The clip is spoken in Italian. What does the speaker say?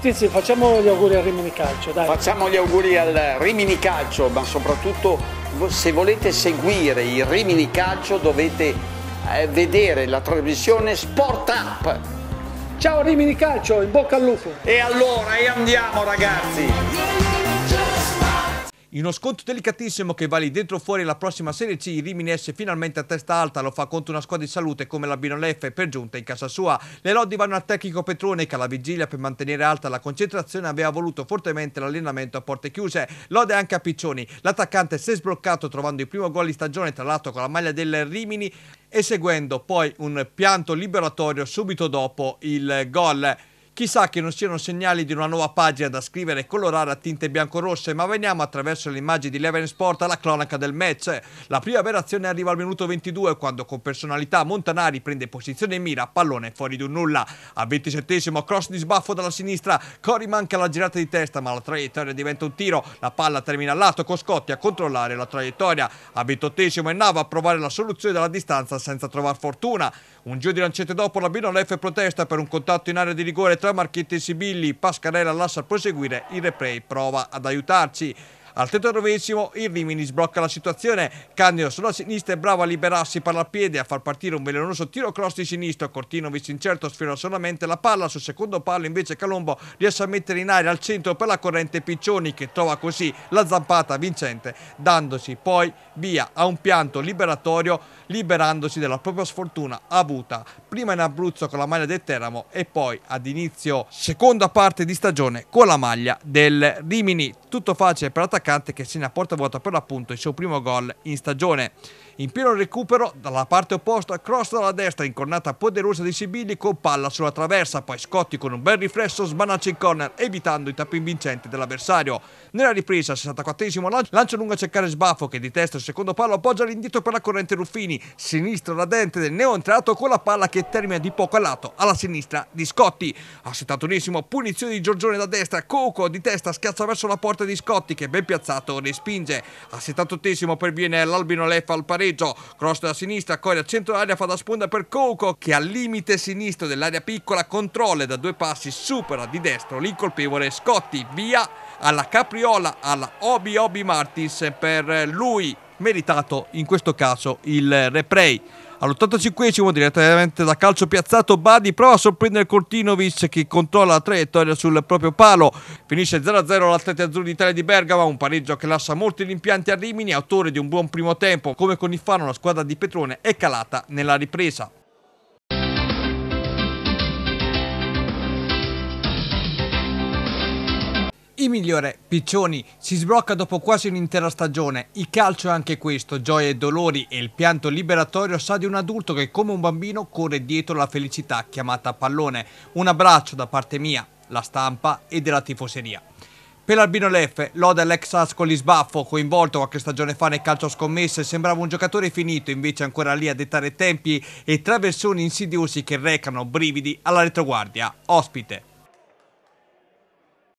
Tizi, facciamo gli auguri al Rimini Calcio, dai. Facciamo gli auguri al Rimini Calcio, ma soprattutto se volete seguire il Rimini Calcio dovete eh, vedere la trasmissione Sport Up. Ciao Rimini Calcio, in bocca al lupo. E allora, e andiamo ragazzi. In uno scontro delicatissimo che va lì dentro o fuori la prossima Serie C, il Rimini esce finalmente a testa alta, lo fa contro una squadra di salute come la Binoleff per giunta in casa sua. Le lodi vanno al tecnico Petrone che alla vigilia per mantenere alta la concentrazione aveva voluto fortemente l'allenamento a porte chiuse. Lode anche a Piccioni, l'attaccante si è sbloccato trovando il primo gol di stagione tra l'altro con la maglia del Rimini e seguendo poi un pianto liberatorio subito dopo il gol. Chissà che non siano segnali di una nuova pagina da scrivere e colorare a tinte biancorosse, ma veniamo attraverso le immagini di Leven Sport alla cronaca del match. La prima vera azione arriva al minuto 22 quando con personalità Montanari prende posizione e mira, pallone fuori di un nulla. A 27 cross di sbaffo dalla sinistra, Cori manca la girata di testa ma la traiettoria diventa un tiro, la palla termina al lato con Scotti a controllare la traiettoria. A 28 è Nava a provare la soluzione dalla distanza senza trovare fortuna. Un giro di lancette dopo la Leff protesta per un contatto in area di rigore tra Marchetti e Sibilli, Pascarella lascia proseguire il replay, prova ad aiutarci. Al 39 il Rimini sblocca la situazione, Candio sulla sinistra è bravo a liberarsi per la piede, e a far partire un velenoso tiro cross di sinistro, visto incerto sfiora solamente la palla, sul secondo palo invece Calombo riesce a mettere in aria al centro per la corrente Piccioni che trova così la zampata vincente, dandosi poi via a un pianto liberatorio, liberandosi della propria sfortuna avuta prima in Abruzzo con la maglia del Teramo e poi ad inizio seconda parte di stagione con la maglia del Rimini. Tutto facile per l'attaccante che segna a porta vuota per l'appunto il suo primo gol in stagione in pieno recupero dalla parte opposta, cross dalla destra, incornata poderosa di Sibilli con palla sulla traversa, poi Scotti con un bel riflesso smanaccia in corner evitando i tappi vincenti dell'avversario. Nella ripresa, 64esimo lancio, lancio lungo a cercare Sbaffo che di testa il secondo palo appoggia all'indietro per la corrente Ruffini, sinistro radente del neoentrato con la palla che termina di poco a lato alla sinistra di Scotti. A 71esimo punizione di Giorgione da destra, Coco di testa scazza verso la porta di Scotti che ben piazzato respinge. A 78esimo perviene l'Albino Leffa al pareggio pareggio. Cross da sinistra, Coira centro aria fa da sponda per Coco che al limite sinistro dell'area piccola controlla da due passi, supera di destro l'incolpevole Scotti. Via alla Capriola, alla Obi Obi Martins per lui meritato in questo caso il replay. All'85 direttamente da calcio piazzato Badi prova a sorprendere Cortinovic che controlla la traiettoria sul proprio palo. Finisce 0-0 l'Atleti Azzurri d'Italia di Bergamo, un pareggio che lascia molti rimpianti a Rimini, autore di un buon primo tempo. Come con il Fano la squadra di Petrone è calata nella ripresa. Il migliore, Piccioni, si sblocca dopo quasi un'intera stagione. Il calcio è anche questo, gioie e dolori e il pianto liberatorio sa di un adulto che come un bambino corre dietro la felicità chiamata pallone. Un abbraccio da parte mia, la stampa e della tifoseria. Per l'Albino Leffe, loda l'ex Ascoli sbaffo, coinvolto qualche stagione fa nel calcio scommesse, sembrava un giocatore finito, invece ancora lì a dettare tempi e traversoni insidiosi che recano brividi alla retroguardia. Ospite.